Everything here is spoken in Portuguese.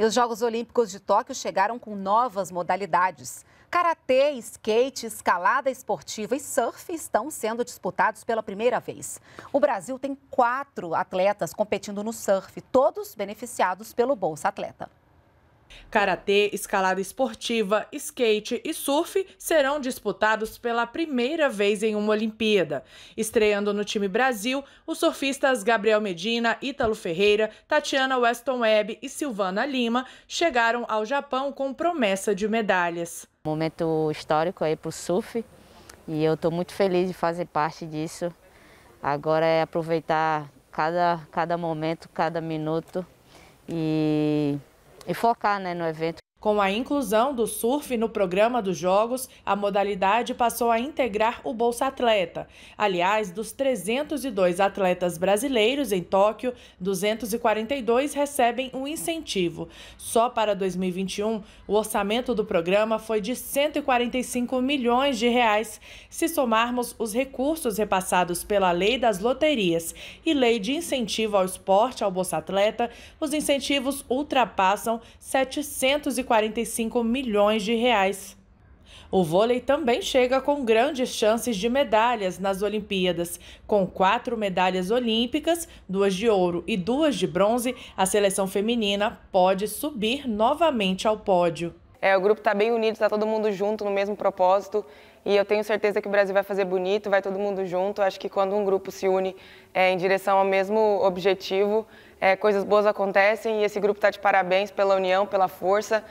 E os Jogos Olímpicos de Tóquio chegaram com novas modalidades. Karatê, skate, escalada esportiva e surf estão sendo disputados pela primeira vez. O Brasil tem quatro atletas competindo no surf, todos beneficiados pelo Bolsa Atleta. Karatê, escalada esportiva, skate e surf serão disputados pela primeira vez em uma Olimpíada. Estreando no time Brasil, os surfistas Gabriel Medina, Ítalo Ferreira, Tatiana Weston Webb e Silvana Lima chegaram ao Japão com promessa de medalhas. Momento histórico aí para o surf e eu estou muito feliz de fazer parte disso. Agora é aproveitar cada, cada momento, cada minuto e e focar né, no evento. Com a inclusão do surf no programa dos Jogos, a modalidade passou a integrar o Bolsa Atleta. Aliás, dos 302 atletas brasileiros em Tóquio, 242 recebem um incentivo. Só para 2021, o orçamento do programa foi de 145 milhões de reais, se somarmos os recursos repassados pela Lei das Loterias e Lei de Incentivo ao Esporte ao Bolsa Atleta, os incentivos ultrapassam 740 145 milhões de reais. O vôlei também chega com grandes chances de medalhas nas Olimpíadas. Com quatro medalhas olímpicas, duas de ouro e duas de bronze, a seleção feminina pode subir novamente ao pódio. É, o grupo está bem unido, está todo mundo junto no mesmo propósito e eu tenho certeza que o Brasil vai fazer bonito, vai todo mundo junto. Acho que quando um grupo se une é, em direção ao mesmo objetivo, é, coisas boas acontecem e esse grupo está de parabéns pela união, pela força,